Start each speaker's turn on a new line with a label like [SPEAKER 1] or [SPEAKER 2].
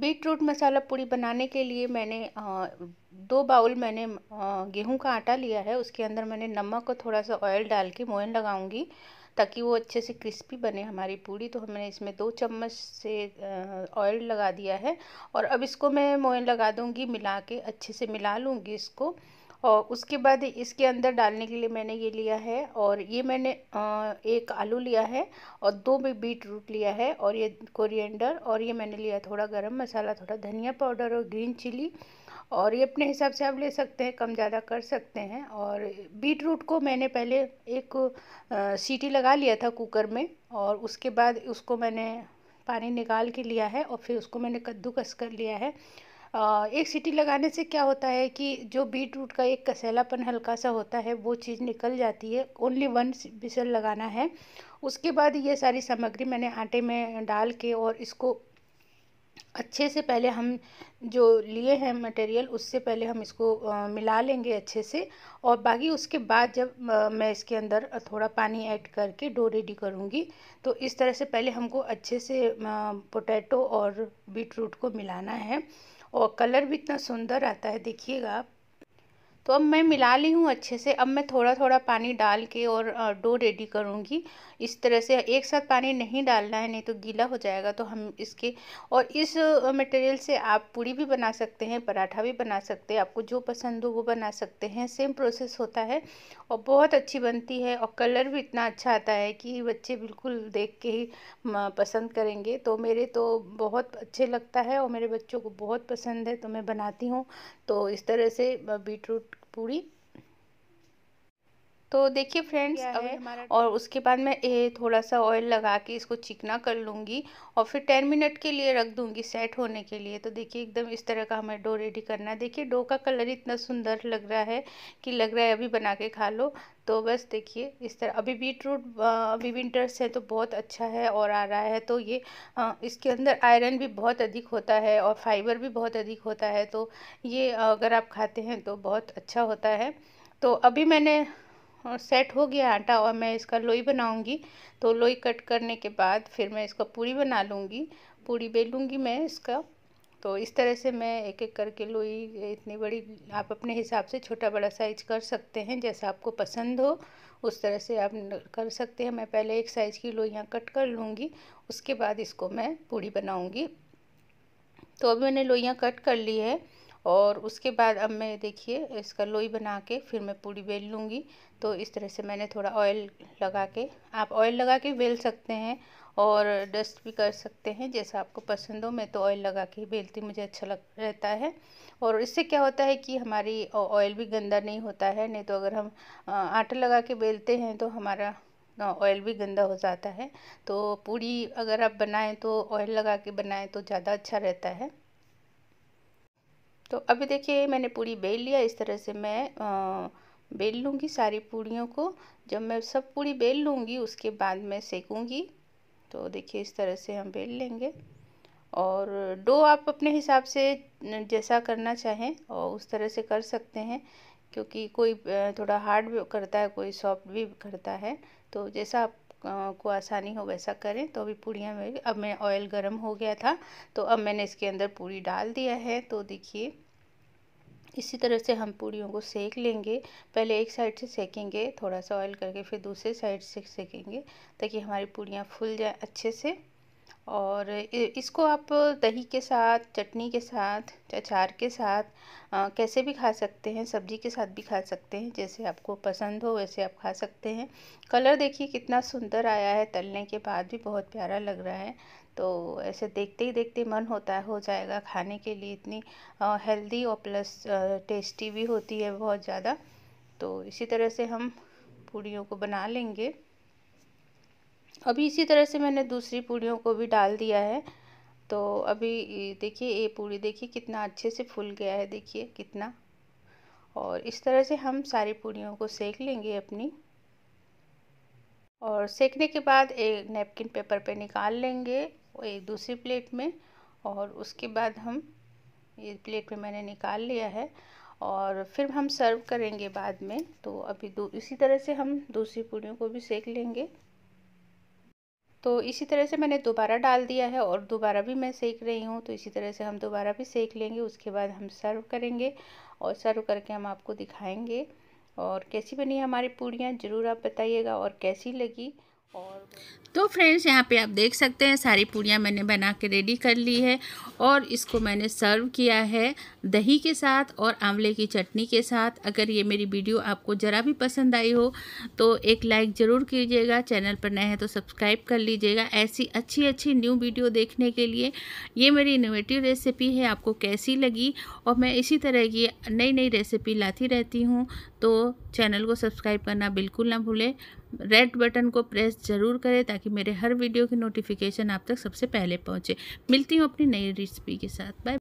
[SPEAKER 1] beet root मसाला पूड़ी बनाने के लिए मैंने दो बाउल मैंने गेहूं का आटा लिया है उसके अंदर मैंने नमक और थोड़ा सा ऑयल डाल के मोयन लगाऊंगी ताकि वो अच्छे से क्रिस्पी बने हमारी पूड़ी तो हमने इसमें दो चम्मच से ऑयल लगा दिया है और अब इसको मैं मोयन लगा दूंगी मिला के अच्छे से मिला लूँगी इसको और उसके बाद इसके अंदर डालने के लिए मैंने ये लिया है और ये मैंने एक आलू लिया है और दो भी बीट रूट लिया है और ये कोरिएंडर और ये मैंने लिया थोड़ा गरम मसाला थोड़ा धनिया पाउडर और ग्रीन चिली और ये अपने हिसाब से आप ले सकते हैं कम ज़्यादा कर सकते हैं और बीट रूट को मैंने पहले एक सीटी लगा लिया था कुकर में और उसके बाद उसको मैंने पानी निकाल के लिया है और फिर उसको मैंने कद्दूकस कर लिया है एक सीटी लगाने से क्या होता है कि जो बीट रूट का एक कसैलापन हल्का सा होता है वो चीज़ निकल जाती है ओनली वन बिसल लगाना है उसके बाद ये सारी सामग्री मैंने आटे में डाल के और इसको अच्छे से पहले हम जो लिए हैं मटेरियल उससे पहले हम इसको आ, मिला लेंगे अच्छे से और बाकी उसके बाद जब आ, मैं इसके अंदर थोड़ा पानी ऐड करके डो रेडी करूँगी तो इस तरह से पहले हमको अच्छे से पोटैटो और बीट रूट को मिलाना है और कलर भी इतना सुंदर आता है देखिएगा आप तो अब मैं मिला ली हूँ अच्छे से अब मैं थोड़ा थोड़ा पानी डाल के और डो रेडी करूँगी इस तरह से एक साथ पानी नहीं डालना है नहीं तो गीला हो जाएगा तो हम इसके और इस मटेरियल से आप पूड़ी भी बना सकते हैं पराठा भी बना सकते हैं आपको जो पसंद हो वो बना सकते हैं सेम प्रोसेस होता है और बहुत अच्छी बनती है और कलर भी इतना अच्छा आता है कि बच्चे बिल्कुल देख के ही पसंद करेंगे तो मेरे तो बहुत अच्छे लगता है और मेरे बच्चों को बहुत पसंद है तो मैं बनाती हूँ तो इस तरह से बीटरूट पूरी तो देखिए फ्रेंड्स अब और उसके बाद मैं ये थोड़ा सा ऑयल लगा के इसको चिकना कर लूँगी और फिर टेन मिनट के लिए रख दूँगी सेट होने के लिए तो देखिए एकदम इस तरह का हमें डो रेडी करना है देखिए डो का कलर इतना सुंदर लग रहा है कि लग रहा है अभी बना के खा लो तो बस देखिए इस तरह अभी बीट रूट अभी विंटर्स है तो बहुत अच्छा है और आ रहा है तो ये इसके अंदर आयरन भी बहुत अधिक होता है और फाइबर भी बहुत अधिक होता है तो ये अगर आप खाते हैं तो बहुत अच्छा होता है तो अभी मैंने सेट हाँ, हो गया आटा और मैं इसका लोई बनाऊंगी तो लोई कट करने के बाद फिर मैं इसका पूरी बना लूँगी पूरी बेलूँगी मैं इसका तो इस तरह से मैं एक एक करके लोई इतनी बड़ी आप अपने हिसाब से छोटा बड़ा साइज कर सकते हैं जैसा आपको पसंद हो उस तरह से आप कर सकते हैं मैं पहले एक साइज़ की लोइयाँ कट कर लूँगी उसके बाद इसको मैं पूड़ी बनाऊँगी तो अभी मैंने लोइयाँ कट कर ली है और उसके बाद अब मैं देखिए इसका लोई बना के फिर मैं पूरी बेल लूँगी तो इस तरह से मैंने थोड़ा ऑयल लगा के आप ऑयल लगा के बेल सकते हैं और डस्ट भी कर सकते हैं जैसा आपको पसंद हो मैं तो ऑयल लगा के बेलती मुझे अच्छा लग रहता है और इससे क्या होता है कि हमारी ऑयल भी गंदा नहीं होता है नहीं तो अगर हम आटा लगा के बेलते हैं तो हमारा ऑयल भी गंदा हो जाता है तो पूरी अगर आप बनाएं तो ऑयल लगा के बनाएं तो ज़्यादा अच्छा रहता है तो अभी देखिए मैंने पूड़ी बेल लिया इस तरह से मैं बेल लूँगी सारी पूड़ियों को जब मैं सब पूड़ी बेल लूँगी उसके बाद मैं सेकूँगी तो देखिए इस तरह से हम बेल लेंगे और डो आप अपने हिसाब से जैसा करना चाहें और उस तरह से कर सकते हैं क्योंकि कोई थोड़ा हार्ड भी करता है कोई सॉफ्ट भी करता है तो जैसा आप को आसानी हो वैसा करें तो अभी पूड़ियाँ में अब मैं ऑयल गर्म हो गया था तो अब मैंने इसके अंदर पूड़ी डाल दिया है तो देखिए इसी तरह से हम पूड़ियों को सेक लेंगे पहले एक साइड से सेकेंगे थोड़ा सा ऑयल करके फिर दूसरे साइड से सेकेंगे ताकि हमारी पूड़ियाँ फूल जाए अच्छे से और इसको आप दही के साथ चटनी के साथ अचार के साथ आ, कैसे भी खा सकते हैं सब्जी के साथ भी खा सकते हैं जैसे आपको पसंद हो वैसे आप खा सकते हैं कलर देखिए कितना सुंदर आया है तलने के बाद भी बहुत प्यारा लग रहा है तो ऐसे देखते ही देखते मन होता है हो जाएगा खाने के लिए इतनी हेल्दी और प्लस टेस्टी भी होती है बहुत ज़्यादा तो इसी तरह से हम पूड़ियों को बना लेंगे अभी इसी तरह से मैंने दूसरी पूड़ियों को भी डाल दिया है तो अभी देखिए ये पूड़ी देखिए कितना अच्छे से फूल गया है देखिए कितना और इस तरह से हम सारी पूड़ियों को सेक लेंगे अपनी और सेकने के बाद एक नैपकिन पेपर पे निकाल लेंगे एक दूसरी प्लेट में और उसके बाद हम ये प्लेट में मैंने निकाल लिया है और फिर हम सर्व करेंगे बाद में तो अभी इसी तरह से हम दूसरी पूड़ियों को भी सेक लेंगे तो इसी तरह से मैंने दोबारा डाल दिया है और दोबारा भी मैं सेक रही हूँ तो इसी तरह से हम दोबारा भी सेक लेंगे उसके बाद हम सर्व करेंगे और सर्व करके हम आपको दिखाएंगे और कैसी बनी हमारी पूड़ियाँ ज़रूर आप बताइएगा और कैसी लगी और तो फ्रेंड्स यहाँ पे आप देख सकते हैं सारी पूड़ियाँ मैंने बना के रेडी कर ली है और इसको मैंने सर्व किया है दही के साथ और आंवले की चटनी के साथ अगर ये मेरी वीडियो आपको ज़रा भी पसंद आई हो तो एक लाइक ज़रूर कीजिएगा चैनल पर नए हैं तो सब्सक्राइब कर लीजिएगा ऐसी अच्छी अच्छी न्यू वीडियो देखने के लिए ये मेरी इनोवेटिव रेसिपी है आपको कैसी लगी और मैं इसी तरह की नई नई रेसिपी लाती रहती हूँ तो चैनल को सब्सक्राइब करना बिल्कुल ना भूलें रेड बटन को प्रेस जरूर करें ताकि मेरे हर वीडियो की नोटिफिकेशन आप तक सबसे पहले पहुँचे मिलती हूँ अपनी नई रेसिपी के साथ बाय